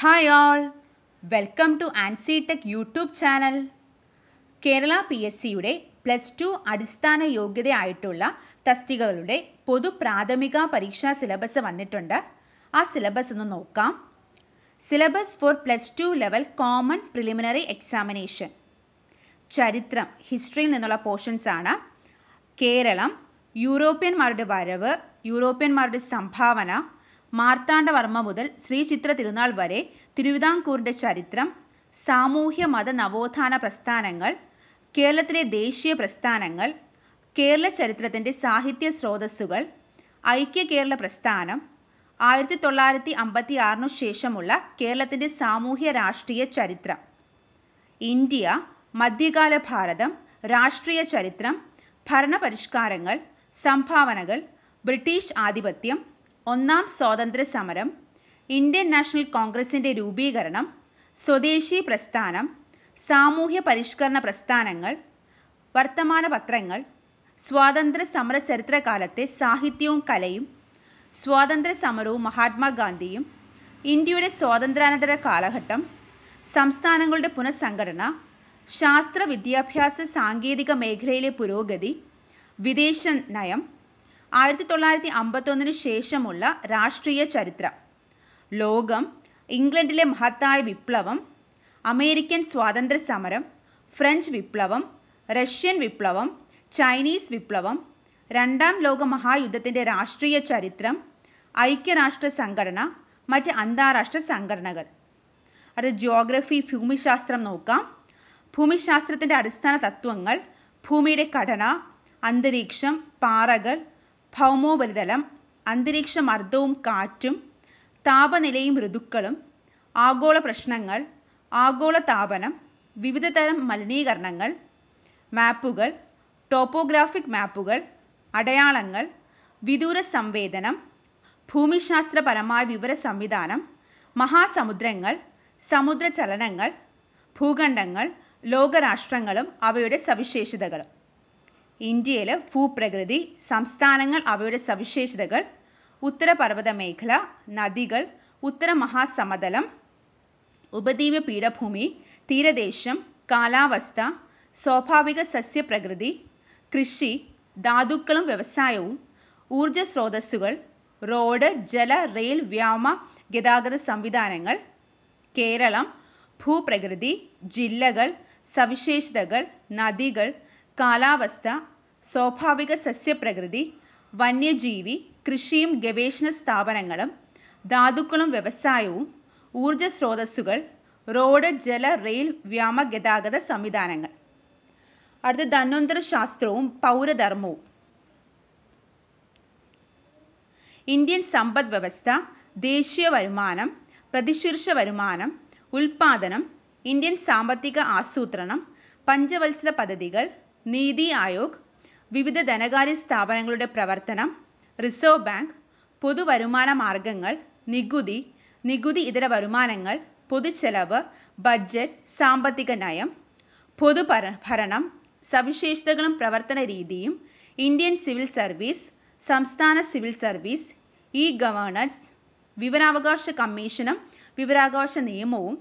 Hi all welcome to Ancy tech YouTube channel Kerala P S സിയുടെ plus two അടിസ്ഥാന യോഗ്യതയായിട്ടുള്ള തസ്തികകളുടെ പൊതു പ്രാഥമിക പരീക്ഷാ സിലബസ് വന്നിട്ടുണ്ട് ആ സിലബസ് ഒന്ന് നോക്കാം syllabus for plus two level common preliminary examination ചരിത്രം ഹിസ്റ്ററിയിൽ നിന്നുള്ള പോർഷൻസാണ് ആണ് കേരളം യൂറോപ്യന്മാരുടെ വരവ് യൂറോപ്യന്മാരുടെ സംഭാവന മാർത്താണ്ഡവർമ്മ മുതൽ ശ്രീ ചിത്ര തിരുനാൾ വരെ തിരുവിതാംകൂറിൻ്റെ ചരിത്രം സാമൂഹ്യ മത നവോത്ഥാന പ്രസ്ഥാനങ്ങൾ കേരളത്തിലെ ദേശീയ പ്രസ്ഥാനങ്ങൾ കേരള ചരിത്രത്തിൻ്റെ സാഹിത്യ സ്രോതസ്സുകൾ ഐക്യ കേരള പ്രസ്ഥാനം ആയിരത്തി തൊള്ളായിരത്തി അമ്പത്തി ആറിനു ശേഷമുള്ള കേരളത്തിൻ്റെ സാമൂഹ്യ രാഷ്ട്രീയ ചരിത്രം ഇന്ത്യ മധ്യകാല ഭാരതം രാഷ്ട്രീയ ചരിത്രം ഭരണപരിഷ്കാരങ്ങൾ സംഭാവനകൾ ബ്രിട്ടീഷ് ആധിപത്യം ഒന്നാം സ്വാതന്ത്ര്യ സമരം ഇന്ത്യൻ നാഷണൽ കോൺഗ്രസിൻ്റെ രൂപീകരണം സ്വദേശി പ്രസ്ഥാനം സാമൂഹ്യ പരിഷ്കരണ പ്രസ്ഥാനങ്ങൾ വർത്തമാന പത്രങ്ങൾ സ്വാതന്ത്ര്യ സമര ചരിത്രകാലത്തെ സാഹിത്യവും കലയും സ്വാതന്ത്ര്യ സമരവും മഹാത്മാഗാന്ധിയും ഇന്ത്യയുടെ സ്വാതന്ത്ര്യാനന്തര കാലഘട്ടം സംസ്ഥാനങ്ങളുടെ പുനഃസംഘടന ശാസ്ത്ര വിദ്യാഭ്യാസ സാങ്കേതിക മേഖലയിലെ പുരോഗതി വിദേശ നയം ആയിരത്തി തൊള്ളായിരത്തി അമ്പത്തൊന്നിന് ശേഷമുള്ള രാഷ്ട്രീയ ചരിത്രം ലോകം ഇംഗ്ലണ്ടിലെ മഹത്തായ വിപ്ലവം അമേരിക്കൻ സ്വാതന്ത്ര്യ സമരം ഫ്രഞ്ച് വിപ്ലവം റഷ്യൻ വിപ്ലവം ചൈനീസ് വിപ്ലവം രണ്ടാം ലോക മഹായുദ്ധത്തിൻ്റെ രാഷ്ട്രീയ ചരിത്രം ഐക്യരാഷ്ട്ര സംഘടന മറ്റ് അന്താരാഷ്ട്ര സംഘടനകൾ അത് ജിയോഗ്രഫി ഭൂമിശാസ്ത്രം നോക്കാം ഭൂമിശാസ്ത്രത്തിൻ്റെ അടിസ്ഥാന തത്വങ്ങൾ ഭൂമിയുടെ ഘടന അന്തരീക്ഷം പാറകൾ ഭൗമോപരിതലം അന്തരീക്ഷ മർദ്ദവും കാറ്റും താപനിലയും ഋതുക്കളും ആഗോള പ്രശ്നങ്ങൾ ആഗോള താപനം വിവിധതരം മലിനീകരണങ്ങൾ മാപ്പുകൾ ടോപ്പോഗ്രാഫിക് മാപ്പുകൾ അടയാളങ്ങൾ വിദൂര സംവേദനം ഭൂമിശാസ്ത്രപരമായ വിവര സംവിധാനം മഹാസമുദ്രങ്ങൾ സമുദ്രചലനങ്ങൾ ഭൂഖണ്ഡങ്ങൾ ലോകരാഷ്ട്രങ്ങളും അവയുടെ സവിശേഷതകളും ഇന്ത്യയിലെ ഭൂപ്രകൃതി സംസ്ഥാനങ്ങൾ അവയുടെ സവിശേഷതകൾ ഉത്തരപർവ്വത മേഖല നദികൾ ഉത്തര മഹാസമതലം ഉപദ്വീപ പീഠഭൂമി തീരദേശം കാലാവസ്ഥ സ്വാഭാവിക സസ്യപ്രകൃതി കൃഷി ധാതുക്കളും വ്യവസായവും ഊർജ സ്രോതസ്സുകൾ റോഡ് ജല റെയിൽ വ്യോമ ഗതാഗത സംവിധാനങ്ങൾ കേരളം ഭൂപ്രകൃതി ജില്ലകൾ സവിശേഷതകൾ നദികൾ കാലാവസ്ഥ സ്വാഭാവിക സസ്യപ്രകൃതി വന്യജീവി കൃഷിയും ഗവേഷണ സ്ഥാപനങ്ങളും ധാതുക്കളും വ്യവസായവും ഊർജ സ്രോതസ്സുകൾ റോഡ് ജല റെയിൽ വ്യാമ ഗതാഗത സംവിധാനങ്ങൾ അടുത്ത ധന്വന്തര ശാസ്ത്രവും പൗരധർമ്മവും ഇന്ത്യൻ സമ്പദ് വ്യവസ്ഥ ദേശീയ വരുമാനം പ്രതിശീർഷ വരുമാനം ഉൽപാദനം ഇന്ത്യൻ സാമ്പത്തിക ആസൂത്രണം പഞ്ചവത്സര പദ്ധതികൾ നീതി ആയോഗ് വിവിധ ധനകാര്യ സ്ഥാപനങ്ങളുടെ പ്രവർത്തനം റിസർവ് ബാങ്ക് പൊതുവരുമാന മാർഗങ്ങൾ നികുതി നികുതി ഇതര വരുമാനങ്ങൾ പൊതുചെലവ് ബഡ്ജറ്റ് സാമ്പത്തിക നയം പൊതുഭര ഭരണം സവിശേഷതകളും പ്രവർത്തന രീതിയും ഇന്ത്യൻ സിവിൽ സർവീസ് സംസ്ഥാന സിവിൽ സർവീസ് ഇ ഗവേണൻസ് വിവരാവകാശ കമ്മീഷനും വിവരാവകാശ നിയമവും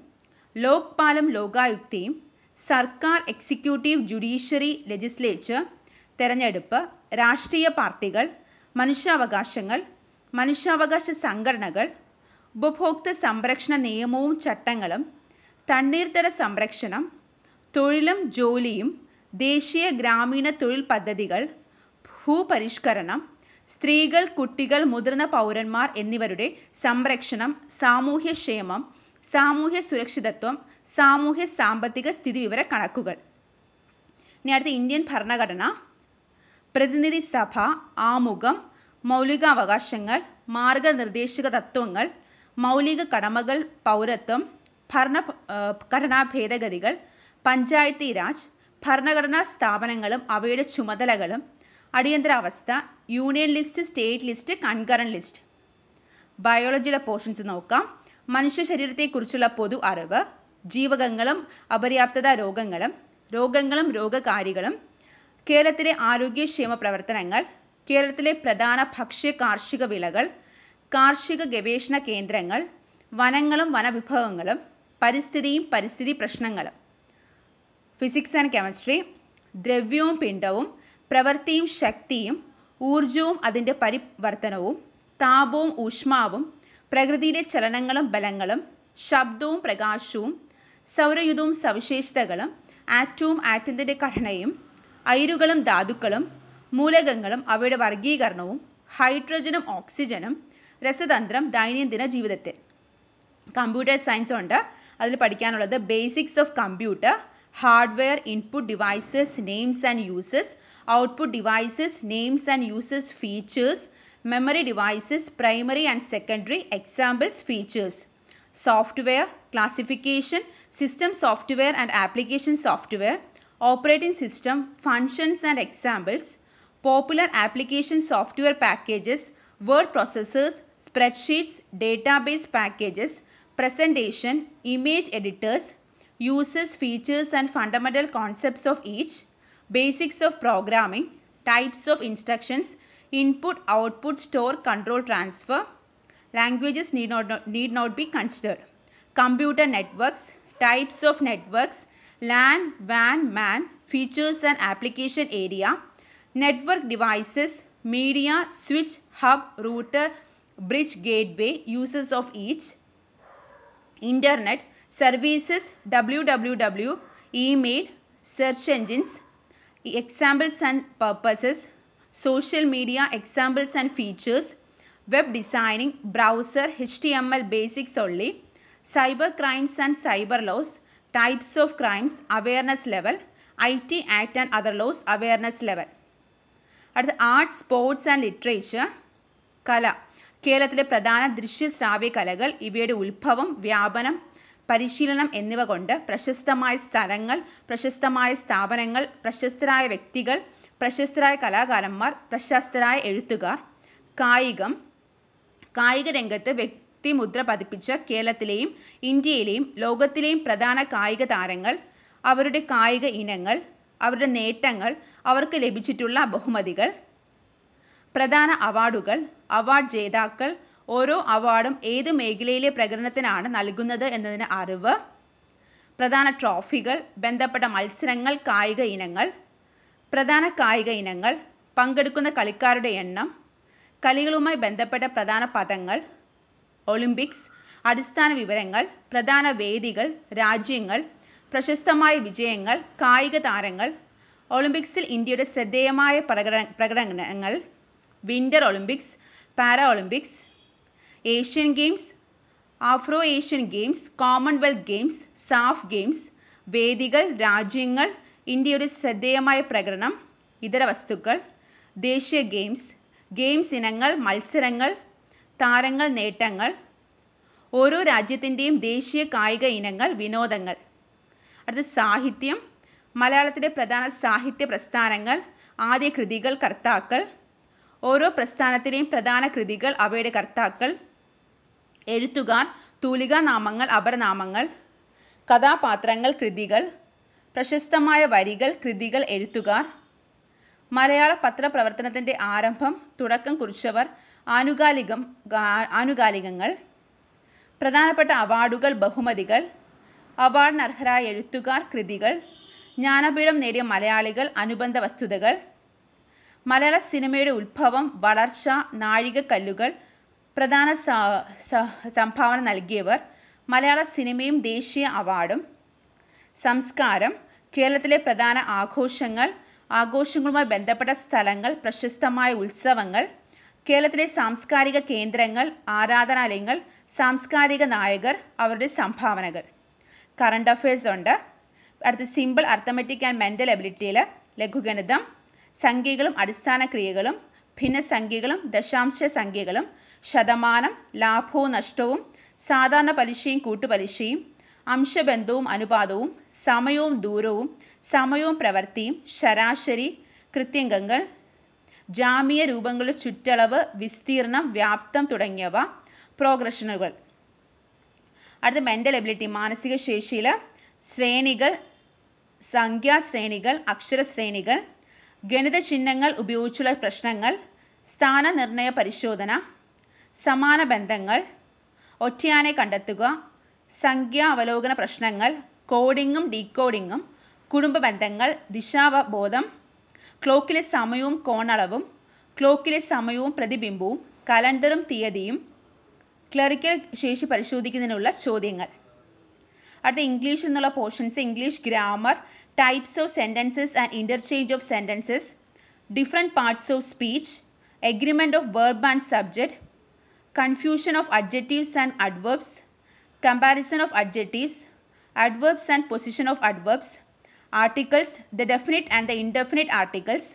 ലോക്പാലും ലോകായുക്തിയും സർക്കാർ എക്സിക്യൂട്ടീവ് ജുഡീഷ്യറി ലെജിസ്ലേച്ചർ തെരഞ്ഞെടുപ്പ് രാഷ്ട്രീയ പാർട്ടികൾ മനുഷ്യാവകാശങ്ങൾ മനുഷ്യാവകാശ സംഘടനകൾ ഉപഭോക്തൃ സംരക്ഷണ നിയമവും ചട്ടങ്ങളും തണ്ണീർത്തട സംരക്ഷണം തൊഴിലും ജോലിയും ദേശീയ ഗ്രാമീണ തൊഴിൽ പദ്ധതികൾ ഭൂപരിഷ്കരണം സ്ത്രീകൾ കുട്ടികൾ മുതിർന്ന പൗരന്മാർ എന്നിവരുടെ സംരക്ഷണം സാമൂഹ്യക്ഷേമം സാമൂഹ്യ സുരക്ഷിതത്വം സാമൂഹ്യ സാമ്പത്തിക സ്ഥിതിവിവര കണക്കുകൾ ഇനി അടുത്ത ഇന്ത്യൻ ഭരണഘടന പ്രതിനിധി സഭ ആമുഖം മൗലികാവകാശങ്ങൾ മാർഗനിർദ്ദേശക തത്വങ്ങൾ മൗലിക കടമകൾ പൗരത്വം ഭരണ ഘടനാ ഭേദഗതികൾ പഞ്ചായത്തി രാജ് ഭരണഘടനാ സ്ഥാപനങ്ങളും അവയുടെ ചുമതലകളും അടിയന്തരാവസ്ഥ union list state list concurrent list ബയോളജിയിലെ പോർഷൻസ് നോക്കാം മനുഷ്യ ശരീരത്തെക്കുറിച്ചുള്ള പൊതു അറിവ് ജീവകങ്ങളും അപര്യാപ്തത രോഗങ്ങളും രോഗങ്ങളും രോഗകാരികളും കേരളത്തിലെ ആരോഗ്യക്ഷേമ പ്രവർത്തനങ്ങൾ കേരളത്തിലെ പ്രധാന ഭക്ഷ്യ കാർഷിക വിളകൾ കാർഷിക ഗവേഷണ കേന്ദ്രങ്ങൾ വനങ്ങളും വനവിഭവങ്ങളും പരിസ്ഥിതിയും പരിസ്ഥിതി പ്രശ്നങ്ങളും ഫിസിക്സ് ആൻഡ് കെമിസ്ട്രി ദ്രവ്യവും പിണ്ഡവും പ്രവൃത്തിയും ശക്തിയും ഊർജവും അതിൻ്റെ പരിവർത്തനവും താപവും ഊഷ്മാവും പ്രകൃതിയിലെ ചലനങ്ങളും ബലങ്ങളും ശബ്ദവും പ്രകാശവും സൗരയുധവും സവിശേഷതകളും ആറ്റവും ആറ്റത്തിൻ്റെ ഘടനയും അയിരുകളും ധാതുക്കളും മൂലകങ്ങളും അവയുടെ വർഗീകരണവും ഹൈഡ്രജനും ഓക്സിജനും രസതന്ത്രം ദൈനംദിന ജീവിതത്തിൽ കമ്പ്യൂട്ടർ സയൻസ് ഉണ്ട് അതിൽ പഠിക്കാനുള്ളത് basics of computer hardware input devices names and uses output devices names and uses features memory devices, primary and secondary, examples, features, software, classification, system software and application software, operating system, functions and examples, popular application software packages, word processors, spreadsheets, database packages, presentation, image editors, uses, features and fundamental concepts of each, basics of programming, types of instructions, input, output, store, control, transfer. Languages need not, need not be considered. Computer networks, types of networks, LAN, WAN, MAN, features and application area, network devices, media, switch, hub, router, bridge, gateway, uses of each, internet, services, www, email, search engines, examples and purposes, social media examples and features, web designing, browser, HTML basics only, cyber crimes and cyber laws, types of crimes, awareness level, IT Act and other laws, awareness level. അടുത്ത arts sports and literature കല കേരളത്തിലെ പ്രധാന ദൃശ്യ ശ്രാവ്യ കലകൾ ഇവയുടെ ഉത്ഭവം വ്യാപനം പരിശീലനം എന്നിവ കൊണ്ട് പ്രശസ്തമായ സ്ഥലങ്ങൾ പ്രശസ്തമായ സ്ഥാപനങ്ങൾ പ്രശസ്തരായ വ്യക്തികൾ പ്രശസ്തരായ കലാകാരന്മാർ പ്രശസ്തരായ എഴുത്തുകാർ കായികം കായിക രംഗത്ത് വ്യക്തിമുദ്ര പതിപ്പിച്ച കേരളത്തിലെയും ഇന്ത്യയിലെയും ലോകത്തിലെയും പ്രധാന കായിക താരങ്ങൾ അവരുടെ കായിക ഇനങ്ങൾ അവരുടെ നേട്ടങ്ങൾ അവർക്ക് ലഭിച്ചിട്ടുള്ള ബഹുമതികൾ പ്രധാന അവാർഡുകൾ അവാർഡ് ജേതാക്കൾ ഓരോ അവാർഡും ഏത് മേഖലയിലെ പ്രകടനത്തിനാണ് നൽകുന്നത് എന്നതിന് അറിവ് പ്രധാന ട്രോഫികൾ ബന്ധപ്പെട്ട മത്സരങ്ങൾ കായിക ഇനങ്ങൾ പ്രധാന കായിക ഇനങ്ങൾ പങ്കെടുക്കുന്ന കളിക്കാരുടെ എണ്ണം കളികളുമായി ബന്ധപ്പെട്ട പ്രധാന പദങ്ങൾ ഒളിമ്പിക്സ് അടിസ്ഥാന വിവരങ്ങൾ പ്രധാന വേദികൾ രാജ്യങ്ങൾ പ്രശസ്തമായ വിജയങ്ങൾ കായിക താരങ്ങൾ ഒളിമ്പിക്സിൽ ഇന്ത്യയുടെ ശ്രദ്ധേയമായ പ്രകടനങ്ങൾ winter Olympics Para Olympics Asian games Afro Asian games Commonwealth games SAF games വേദികൾ രാജ്യങ്ങൾ ഇന്ത്യയുടെ ശ്രദ്ധേയമായ പ്രകടനം ഇതര വസ്തുക്കൾ ദേശീയ ഗെയിംസ് ഗെയിംസ് ഇനങ്ങൾ മത്സരങ്ങൾ താരങ്ങൾ നേട്ടങ്ങൾ ഓരോ രാജ്യത്തിൻ്റെയും ദേശീയ കായിക ഇനങ്ങൾ വിനോദങ്ങൾ അടുത്ത സാഹിത്യം മലയാളത്തിലെ പ്രധാന സാഹിത്യ പ്രസ്ഥാനങ്ങൾ ആദ്യ കൃതികൾ കർത്താക്കൾ ഓരോ പ്രസ്ഥാനത്തിലെയും പ്രധാന കൃതികൾ അവയുടെ കർത്താക്കൾ എഴുത്തുകാർ തൂലികാനാമങ്ങൾ അപരനാമങ്ങൾ കഥാപാത്രങ്ങൾ കൃതികൾ പ്രശസ്തമായ വരികൾ കൃതികൾ എഴുത്തുകാർ മലയാള പത്രപ്രവർത്തനത്തിൻ്റെ ആരംഭം തുടക്കം കുറിച്ചവർ ആനുകാലികം ആനുകാലികങ്ങൾ പ്രധാനപ്പെട്ട അവാർഡുകൾ ബഹുമതികൾ അവാർഡിനർഹരായ എഴുത്തുകാർ കൃതികൾ ജ്ഞാനപീഠം നേടിയ മലയാളികൾ അനുബന്ധ വസ്തുതകൾ മലയാള സിനിമയുടെ ഉത്ഭവം വളർച്ച നാഴികക്കല്ലുകൾ പ്രധാന സംഭാവന നൽകിയവർ മലയാള സിനിമയും ദേശീയ അവാർഡും സംസ്കാരം കേരളത്തിലെ പ്രധാന ആഘോഷങ്ങൾ ആഘോഷങ്ങളുമായി ബന്ധപ്പെട്ട സ്ഥലങ്ങൾ പ്രശസ്തമായ ഉത്സവങ്ങൾ കേരളത്തിലെ സാംസ്കാരിക കേന്ദ്രങ്ങൾ ആരാധനാലയങ്ങൾ സാംസ്കാരിക നായകർ അവരുടെ സംഭാവനകൾ കറണ്ട് അഫയേഴ്സ് ഉണ്ട് അടുത്ത സിമ്പിൾ അർത്ഥമെറ്റിക് ആൻഡ് മെൻ്റൽ എബിലിറ്റിയിൽ ലഘുഗണിതം സംഖ്യകളും അടിസ്ഥാന ക്രിയകളും ഭിന്നസംഖ്യകളും ദശാംശ സംഖ്യകളും ശതമാനം ലാഭവും നഷ്ടവും സാധാരണ പലിശയും കൂട്ടുപലിശയും അംശബന്ധവും അനുപാതവും സമയവും ദൂരവും സമയവും പ്രവൃത്തിയും ശരാശരി കൃത്യംഗങ്ങൾ ജാമീയ രൂപങ്ങളുടെ ചുറ്റളവ് വിസ്തീർണം വ്യാപ്തം തുടങ്ങിയവ പ്രോഗ്രഷനുകൾ അടുത്ത മെൻ്റൽ എബിലിറ്റി മാനസിക ശേഷിയിൽ ശ്രേണികൾ സംഖ്യാശ്രേണികൾ അക്ഷരശ്രേണികൾ ഗണിത ചിഹ്നങ്ങൾ ഉപയോഗിച്ചുള്ള പ്രശ്നങ്ങൾ സ്ഥാനനിർണയ പരിശോധന സമാന ബന്ധങ്ങൾ ഒറ്റയാനെ കണ്ടെത്തുക സംഖ്യാ അവലോകന പ്രശ്നങ്ങൾ കോഡിങ്ങും ഡീകോഡിങ്ങും കുടുംബ ബന്ധങ്ങൾ ദിശാബോധം ക്ലോക്കിലെ സമയവും കോണളവും ക്ലോക്കിലെ സമയവും പ്രതിബിംബവും കലണ്ടറും തീയതിയും ക്ലറിക്കൽ ശേഷി പരിശോധിക്കുന്നതിനുള്ള ചോദ്യങ്ങൾ അടുത്ത ഇംഗ്ലീഷ് എന്നുള്ള portions English grammar types of sentences and interchange of sentences different parts of speech agreement of verb and subject confusion of adjectives and adverbs comparison of adjectives, adverbs and position of adverbs, articles, the definite and the indefinite articles,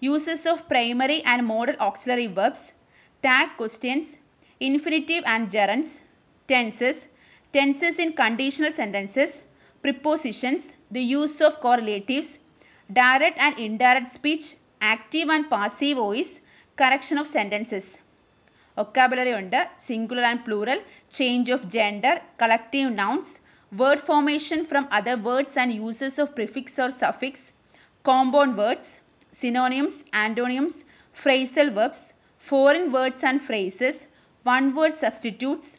uses of primary and modal auxiliary verbs, tag questions, infinitive and gerunds, tenses, tenses in conditional sentences, prepositions, the use of correlatives, direct and indirect speech, active and passive voice, correction of sentences. Vocabulary ഉണ്ട് singular and plural change of gender collective nouns word formation from other words and uses of prefix or suffix compound words synonyms antonyms phrasal verbs foreign words and phrases one word substitutes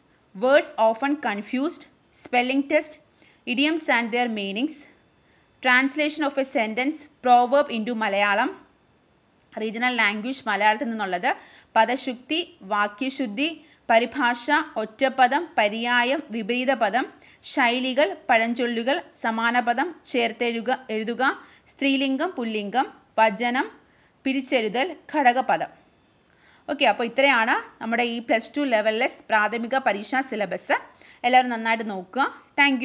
words often confused spelling test idioms and and meanings translation of a sentence sentence, in to Malayalam regional language മലയാളത്തിൽ നിന്നുള്ളത് പദശുക്തി വാക്യശുദ്ധി പരിഭാഷ ഒറ്റപ്പദം പര്യായം വിപരീതപദം ശൈലികൾ പഴഞ്ചൊല്ലുകൾ സമാനപദം ചേർത്തെഴുക എഴുതുക സ്ത്രീലിംഗം പുല്ലിംഗം വചനം പിരിച്ചെഴുതൽ ഘടകപദം okay അപ്പോൾ ഇത്രയാണ് നമ്മുടെ ഈ പ്ലസ് ടു ലെവലിലെ പ്രാഥമിക പരീക്ഷാ സിലബസ് എല്ലാവരും നന്നായിട്ട് നോക്കുക താങ്ക്